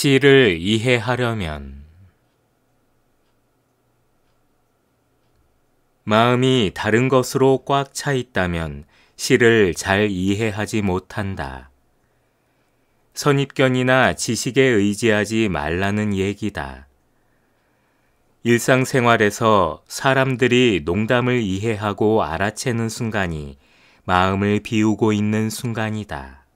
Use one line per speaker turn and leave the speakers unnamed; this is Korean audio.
가치를 이해하려면 마음이 다른 것으로 꽉 차 있다면 시를 잘 이해하지 못한다. 선입견이나 지식에 의지하지 말라는 얘기다. 일상생활에서 사람들이 농담을 이해하고 알아채는 순간이 마음을 비우고 있는 순간이다.